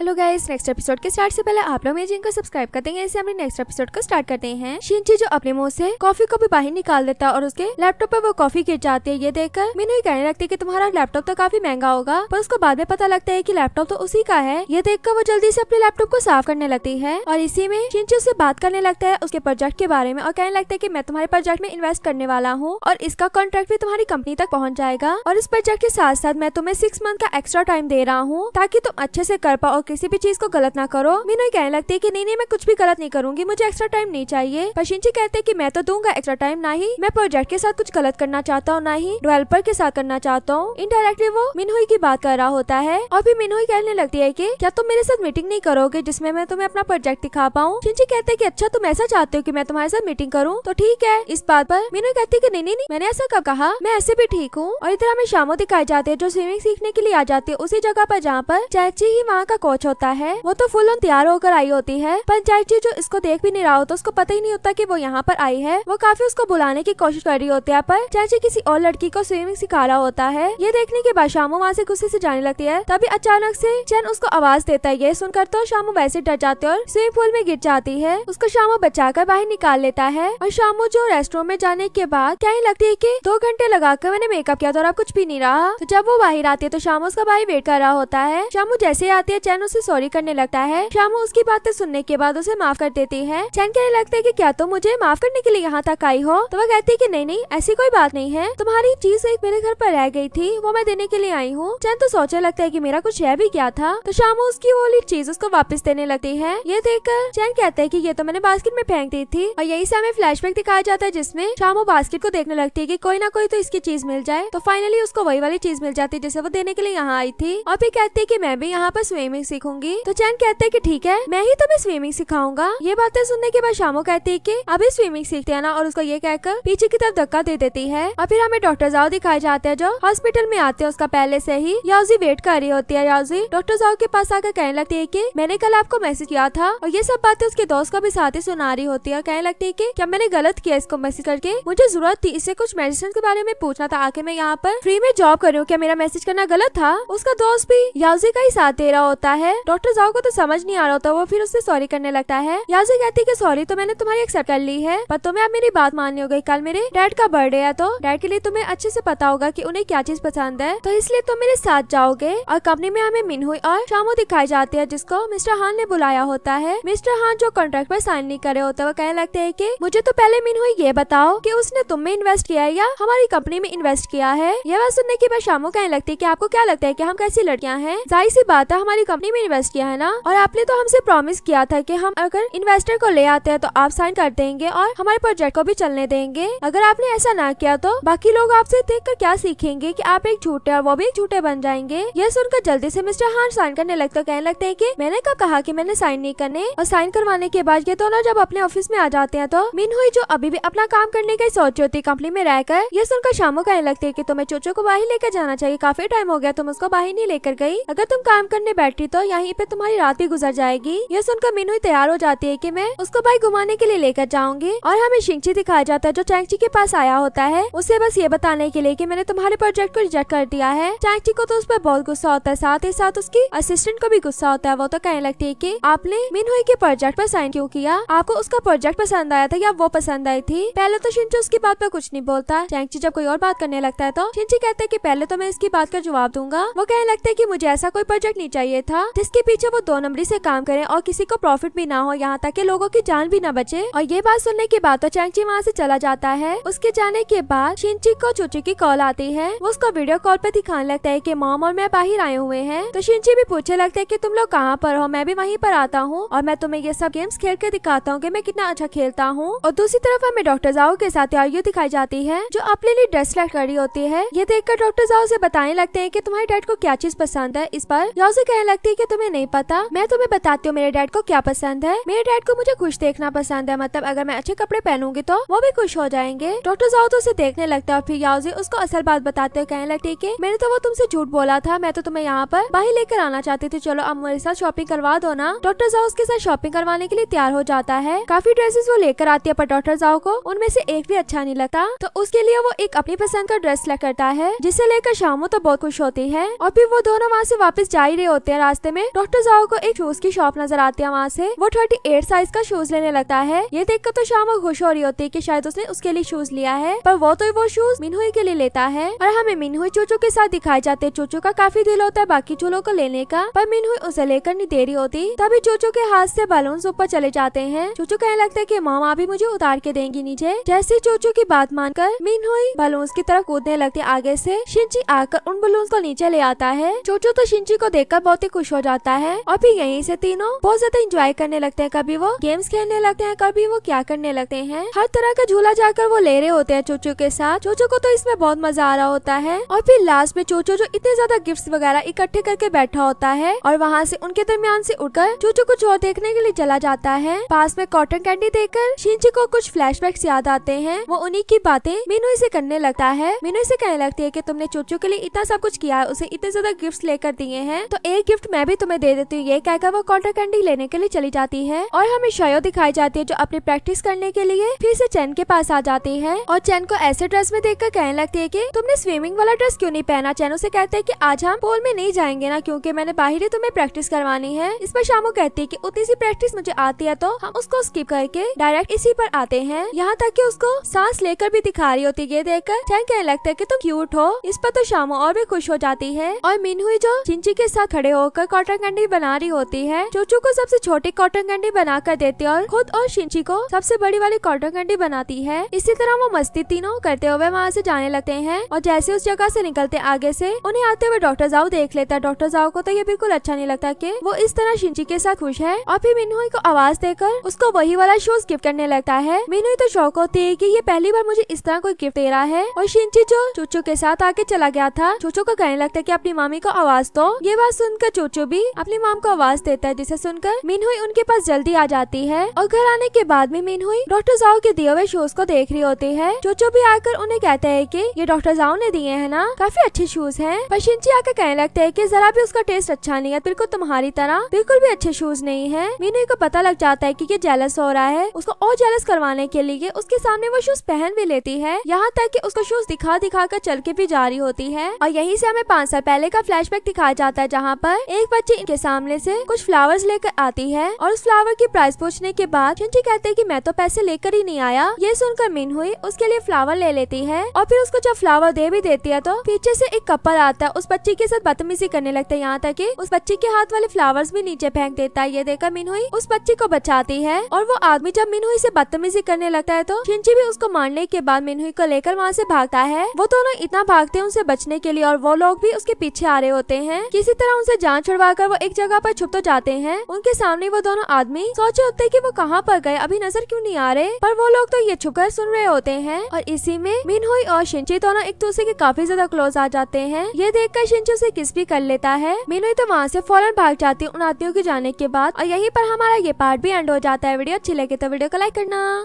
hello guys next episode के start से पहले आप लोग मेरे को सब्सक्राइब करते हैं इसे अपने नेक्स्ट एपिसोड को स्टार्ट करते हैं शिंची जो अपने मुंह से कॉफी को भी बाहर निकाल देता है और उसके लैपटॉप पर वो कॉफी गिर जाती है ये देखकर मीनू ये कहने लगती है कि तुम्हारा लैपटॉप तो काफी महंगा होगा पर उसको बाद में पता लगता है की लैपटॉप तो उसी का है ये देखकर वो जल्दी से अपने लैपटॉप को साफ करने लगती है और इसी में शिंची उससे बात करने लगता है उसके प्रोजेक्ट के बारे में और कहने लगता है की मैं तुम्हारे प्रोजेक्ट में इन्वेस्ट करने वाला हूँ और इसका कॉन्ट्रैक्ट भी तुम्हारी कंपनी तक पहुँच जाएगा और इस प्रोजेक्ट के साथ साथ मैं तुम्हें सिक्स मंथ का एक्स्ट्रा टाइम दे रहा हूँ ताकि तुम अच्छे से कर पाओ किसी भी चीज को गलत ना करो मीनू कहने लगती है की नहीं नहीं मैं कुछ भी गलत नहीं करूंगी मुझे एक्स्ट्रा टाइम नहीं चाहिए पशिंची कहते हैं की मैं तो दूंगा एक्स्ट्रा टाइम ना ही मैं प्रोजेक्ट के साथ कुछ गलत करना चाहता हूँ ना ही डेवलपर के साथ करना चाहता हूँ इनडायरेक्टली वो मिनहुई की बात कर रहा होता है और भी मिनहुई कहने लगती है की क्या तुम मेरे साथ मीटिंग नहीं करोगे जिसमे मैं तुम्हें अपना प्रोजेक्ट दिखा पाऊँ चिंची कहते हैं की अच्छा तुम ऐसा चाहते हो की मैं तुम्हारे साथ मीटिंग करूँ तो ठीक है इस बात आरोप मीनू कहती है की नहीं नहीं मैंने ऐसा कब कहा मैं ऐसे भी ठीक हूँ और इधर हमें शामो दिखाई जाते हैं जो स्विमिंग सीखने के लिए आ जाती है उसी जगह पर जहाँ पर चैची ही वहाँ का कोच कोच होता है वो तो फुल ऑन तैयार होकर आई होती है पंचायत जो इसको देख भी नहीं रहा होता उसको पता ही नहीं होता की वो यहाँ पर आई है वो काफी उसको बुलाने की कोशिश कर रही होती है पर चाची किसी और लड़की को स्विमिंग सिखा रहा होता है ये देखने के बाद शामू वहाँ से गुस्से से जाने लगती है तभी अचानक से चैन उसको आवाज देता है ये सुनकर तो शामू वैसे डर जाते और स्विमिंग पूल में गिर जाती है उसको शामू बचाकर बाहर निकाल लेता है और शामू जो रेस्टोरेंट में जाने के बाद कहने लगती है की दो घंटे लगाकर मैंने मेकअप किया था और अब कुछ भी नहीं रहा तो जब वो बाहर आती है तो शामू उसका भाई वेट कर रहा होता है शामू जैसे आती है चैन उसे सॉरी करने लगता है श्यामू उसकी बातें सुनने के बाद उसे माफ कर देती है चैन कहने लगता है की क्या तुम तो मुझे माफ करने के लिए यहाँ तक आई हो तो वह कहती है की नहीं नहीं ऐसी कोई बात नहीं है तुम्हारी चीज एक मेरे घर पर रह गई थी वो मैं देने के लिए आई हूँ चैन तो सोचने लगता है की मेरा कुछ है भी क्या था तो श्यामू उसकी वो चीज उसको वापस देने लगती है ये देखकर चैन कहते हैं की ये तो मैंने बास्केट में फेंक दी थी और यही से हमें बैक दिखाया जाता है जिसमे शामो बास्केट को देखने लगती है की कोई ना कोई तो इसकी चीज मिल जाए तो फाइनली उसको वही वाली चीज मिल जाती है जिसे वो देने के लिए यहाँ आई थी और फिर कहती है की मैं भी यहाँ पर स्विमिंग सीखूंगी तो चैन कहते हैं कि ठीक है मैं ही तुम्हें स्विमिंग सिखाऊंगा ये बातें सुनने के बाद शामो कहती है कि अभी स्विमिंग सीखते हैं ना और उसको ये कहकर पीछे की तरफ धक्का दे देती है और फिर हमें डॉक्टर जाओ दिखाए जाते हैं जो हॉस्पिटल में आते हैं उसका पहले से ही याउजी वेट कर रही होती है याउजी डॉक्टर जाओ के पास आकर कहने लगती है की मैंने कल आपको मैसेज किया था और ये सब बातें उसके दोस्त को भी साथ ही सुना रही होती है कहने लगती है की क्या मैंने गलत किया इसको मैसेज करके मुझे जरूरत थी इसे कुछ मेडिसिन के बारे में पूछना था आखिर मैं यहाँ पर फ्री में जॉब कर रही हूँ क्या मेरा मैसेज करना गलत था उसका दोस्त भी याउजी का ही साथ दे रहा होता है है डॉक्टर जाओ को तो समझ नहीं आ रहा होता वो फिर उससे सॉरी करने लगता है या से कहती है सॉरी तो मैंने तुम्हारी एक्सेप्ट कर ली है पर तुम्हें अब मेरी बात माननी होगी कल मेरे डैड का बर्थडे है तो डैड के लिए तुम्हें अच्छे से पता होगा की उन्हें क्या चीज पसंद है तो इसलिए तुम मेरे साथ जाओगे और कंपनी में हमें मिन हुई और शामो दिखाई जाती है जिसको मिस्टर हान ने बुलाया होता है मिस्टर हान जो कॉन्ट्रैक्ट पर साइन नहीं करे होते वो कहने लगते है की मुझे तो पहले मिन हुई ये बताओ की उसने तुम में इन्वेस्ट किया है या हमारी कंपनी में इन्वेस्ट किया है यह बात सुनने के बाद शामो कहने लगती है की आपको क्या लगता है की हम कैसी लड़कियाँ हैं जाहिर सी बात है हमारी कंपनी कंपनी में इन्वेस्ट किया है ना और आपने तो हमसे प्रॉमिस किया था कि हम अगर इन्वेस्टर को ले आते हैं तो आप साइन कर देंगे और हमारे प्रोजेक्ट को भी चलने देंगे अगर आपने ऐसा ना किया तो बाकी लोग आपसे देख कर क्या सीखेंगे की आप एक झूठे और वो भी एक झूठे बन जाएंगे ये सुनकर जल्दी ऐसी मिस्टर हार साइन करने लगते तो कहने लगते है की मैंने कब कहा की मैंने साइन नहीं करने और साइन करवाने के बाद ये दोनों जब अपने ऑफिस में आ जाते हैं तो मीन हुई जो अभी भी अपना काम करने का सोच होती कंपनी में रहकर ये सुनकर शामो कहने लगते है की तुम्हें चोचो को बाहर लेकर जाना चाहिए काफी टाइम हो गया तुम उसको बाहर नहीं लेकर गई अगर तुम काम करने बैठी तो यहीं पे तुम्हारी रात भी गुजर जाएगी ये सुनकर मीनू तैयार हो जाती है की मैं उसको भाई घुमाने के लिए लेकर जाऊंगी और हमें शिंगची दिखाया जाता है जो चैंगची के पास आया होता है उसे बस ये बताने के लिए की मैंने तुम्हारे प्रोजेक्ट को रिजेक्ट कर दिया है चैंगची को तो उस पर बहुत गुस्सा होता है साथ ही साथ उसकी असिस्टेंट को भी गुस्सा होता है वो तो कहने लगती है की आपने मीनू के प्रोजेक्ट पर साइन क्यों किया आपको उसका प्रोजेक्ट पसंद आया था या वो पसंद आई थी पहले तो शिंची उसकी बात पर कुछ नहीं बोलता चैंगची जब कोई और बात करने लगता है तो शिंची कहते हैं कि पहले तो मैं इसकी बात का जवाब दूंगा वो कहने लगता है कि मुझे ऐसा कोई प्रोजेक्ट नहीं चाहिए था होगा जिसके पीछे वो दो नंबरी से काम करे और किसी को प्रॉफिट भी ना हो यहाँ तक के लोगों की जान भी न बचे और ये बात सुनने के बाद तो चैंगची वहाँ से चला जाता है उसके जाने के बाद शिंची को चुची की कॉल आती है वो उसको वीडियो कॉल पे दिखाने लगता है की मॉम और मैं बाहर आए हुए हैं तो शिंची भी पूछे लगते है की तुम लोग कहाँ पर हो मैं भी वहीं पर आता हूँ और मैं तुम्हें ये सब गेम्स खेल के दिखाता हूँ की मैं कितना अच्छा खेलता हूँ और दूसरी तरफ हमें डॉक्टर जाओ के साथ आयु दिखाई जाती है जो अपने लिए ड्रेस सेलेक्ट कर रही होती है ये देखकर डॉक्टर जाओ से बताने लगते हैं की तुम्हारे डैड को क्या चीज पसंद है इस पर जाओ से कहने लगती है है तुम्हें नहीं पता मैं तुम्हें बताती हूँ मेरे डैड को क्या पसंद है मेरे डैड को मुझे खुश देखना पसंद है मतलब अगर मैं अच्छे कपड़े पहनूंगी तो वो भी खुश हो जाएंगे डॉक्टर जाओ तो उसे देखने लगता है फिर याओजी उसको असल बात बताते हुए कहने ठीक है मैंने तो वो तुमसे झूठ बोला था मैं तो तुम्हें यहाँ पर बाहर लेकर आना चाहती थी चलो अब मेरे साथ शॉपिंग करवा दो ना डॉक्टर जाओ उसके साथ शॉपिंग करवाने के लिए तैयार हो जाता है काफी ड्रेसेस वो लेकर आती है पर डॉक्टर जाओ को उनमें से एक भी अच्छा नहीं लगता तो उसके लिए वो एक अपनी पसंद का ड्रेस सिलेक्ट करता है जिसे लेकर शामो तो बहुत खुश होती है और फिर वो दोनों वहाँ से वापस जा ही रहे होते हैं रास्ते रास्ते में डॉक्टर जाओ को एक शूज की शॉप नजर आती है वहाँ से वो थर्टी एट साइज का शूज लेने लगता है ये देखकर तो शाम खुश हो रही होती है की शायद उसने उसके लिए शूज लिया है पर वो तो वो शूज मिनहुई के लिए लेता है और हमें मिनहुई चूचू के साथ दिखाए जाते चूचू का काफी दिल होता है बाकी चूलों को लेने का पर मिनहुई उसे लेकर नहीं देरी होती तभी चूचू के हाथ से बलून ऊपर चले जाते हैं चूचू कहने लगता है की मामा भी मुझे उतार के देंगी नीचे जैसे चूचू की बात मानकर मिनहुई बलून की तरफ कूदने लगती आगे ऐसी शिंची आकर उन बलून को नीचे ले आता है चूचू तो शिंची को देखकर बहुत ही खुश हो जाता है और फिर यहीं से तीनों बहुत ज्यादा इंजॉय करने लगते हैं कभी वो गेम्स खेलने लगते हैं कभी वो क्या करने लगते हैं हर तरह का झूला जाकर वो ले रहे होते हैं चोचो के साथ चोचो को तो इसमें बहुत मजा आ रहा होता है और फिर लास्ट में चोचो जो इतने ज्यादा गिफ्ट वगैरह इकट्ठे करके बैठा होता है और वहाँ से उनके दरमियान से उठकर चोचो कुछ और देखने के लिए चला जाता है पास में कॉटन कैंडी देकर शिंची को कुछ बैक्स याद आते हैं वो उन्हीं की बातें मीनू इसे करने लगता है मीनू इसे कहने लगती है की तुमने चोचो के लिए इतना सब कुछ किया है उसे इतने ज्यादा गिफ्ट लेकर दिए हैं तो एक गिफ्ट मैं मैं भी तुम्हें दे देती हूँ ये कहकर वो कॉटर कैंडी लेने के लिए चली जाती है और हमें शयो दिखाई जाती है जो अपनी प्रैक्टिस करने के लिए फिर से चैन के पास आ जाती है और चैन को ऐसे ड्रेस में देख कर कहने लगती है की तुमने स्विमिंग वाला ड्रेस क्यूँ नहीं पहना चैन उसे कहते हैं की आज हम पोल में नहीं जाएंगे ना क्यूँकी मैंने बाहर ही तुम्हें प्रैक्टिस करवानी है इस पर शामू कहती है की उतनी सी प्रैक्टिस मुझे आती है तो हम उसको स्किप करके डायरेक्ट इसी पर आते हैं यहाँ तक की उसको सांस लेकर भी दिखा रही होती है देख कर चैन कहने लगता है की तुम क्यूट हो इस पर तो शामू और भी खुश हो जाती है और मीन हुई जो चिंची के साथ खड़े होकर कॉटन कैंडी बना रही होती है चूचू को सबसे छोटी कॉटन कैंडी बना कर देती है और खुद और शिंची को सबसे बड़ी वाली कॉटन कैंडी बनाती है इसी तरह वो मस्ती तीनों करते हुए वहाँ से जाने लगते हैं और जैसे उस जगह से निकलते आगे से उन्हें आते हुए डॉक्टर जाओ देख लेता है डॉक्टर जाओ को तो ये बिल्कुल अच्छा नहीं लगता की वो इस तरह शिंची के साथ खुश है और फिर मीनू को आवाज देकर उसको वही वाला शूज गिफ्ट करने लगता है मीनू तो शौक होती है की ये पहली बार मुझे इस तरह कोई गिफ्ट दे रहा है और शिंची जो चूचू के साथ आके चला गया था चूचू को कहने लगता है की अपनी मामी को आवाज दो ये बात सुनकर चूचू भी अपनी माम को आवाज देता है जिसे सुनकर मीनहुई उनके पास जल्दी आ जाती है और घर आने के बाद में मीनहुई डॉक्टर जाओ के दिए हुए शूज को देख रही होती है चोचो भी आकर उन्हें कहते हैं की ये डॉक्टर जाओ ने दिए है ना काफी अच्छे शूज है पर शिंची आकर कहने लगते है की जरा भी उसका टेस्ट अच्छा नहीं है बिल्कुल तुम्हारी तरह बिल्कुल भी अच्छे शूज नहीं है मीनहुई को पता लग जाता है की ये जेलस हो रहा है उसको और जेलस करवाने के लिए उसके सामने वो शूज पहन भी लेती है यहाँ तक की उसका शूज दिखा दिखा कर चल के भी जा रही होती है और यही से हमें पाँच साल पहले का फ्लैशबैक दिखाया जाता है जहाँ पर एक एक बच्ची इनके सामने से कुछ फ्लावर्स लेकर आती है और उस फ्लावर की प्राइस पूछने के बाद चिंची कहते कि मैं तो पैसे लेकर ही नहीं आया ये सुनकर मिन हुई उसके लिए फ्लावर ले लेती है और फिर उसको जब फ्लावर दे भी देती है तो पीछे से एक कपल आता है उस बच्ची के साथ बदतमीजी करने लगता है यहाँ तक की उस बच्ची के हाथ वाले फ्लावर्स भी नीचे फेंक देता है ये देखकर मिन हुई उस बच्ची को बचाती है और वो आदमी जब मिन हुई से बदतमीजी करने लगता है तो चिंची भी उसको मारने के बाद मिन हुई को लेकर वहाँ से भागता है वो दोनों इतना भागते हैं उनसे बचने के लिए और वो लोग भी उसके पीछे आ रहे होते हैं किसी तरह उनसे जान करवा कर वो एक जगह पर छुप तो जाते हैं उनके सामने वो दोनों आदमी सोचे होते कि वो कहाँ पर गए अभी नजर क्यों नहीं आ रहे पर वो लोग तो ये छुप कर सुन रहे होते हैं और इसी में हुई और शिंची दोनों एक दूसरे के काफी ज्यादा क्लोज आ जाते हैं ये देख कर शिंची उसे किस भी कर लेता है हुई तो वहाँ से फौरन भाग जाती है उन आदमियों के जाने के बाद और यही पर हमारा ये पार्ट भी एंड हो जाता है वीडियो अच्छी लगे तो वीडियो को लाइक करना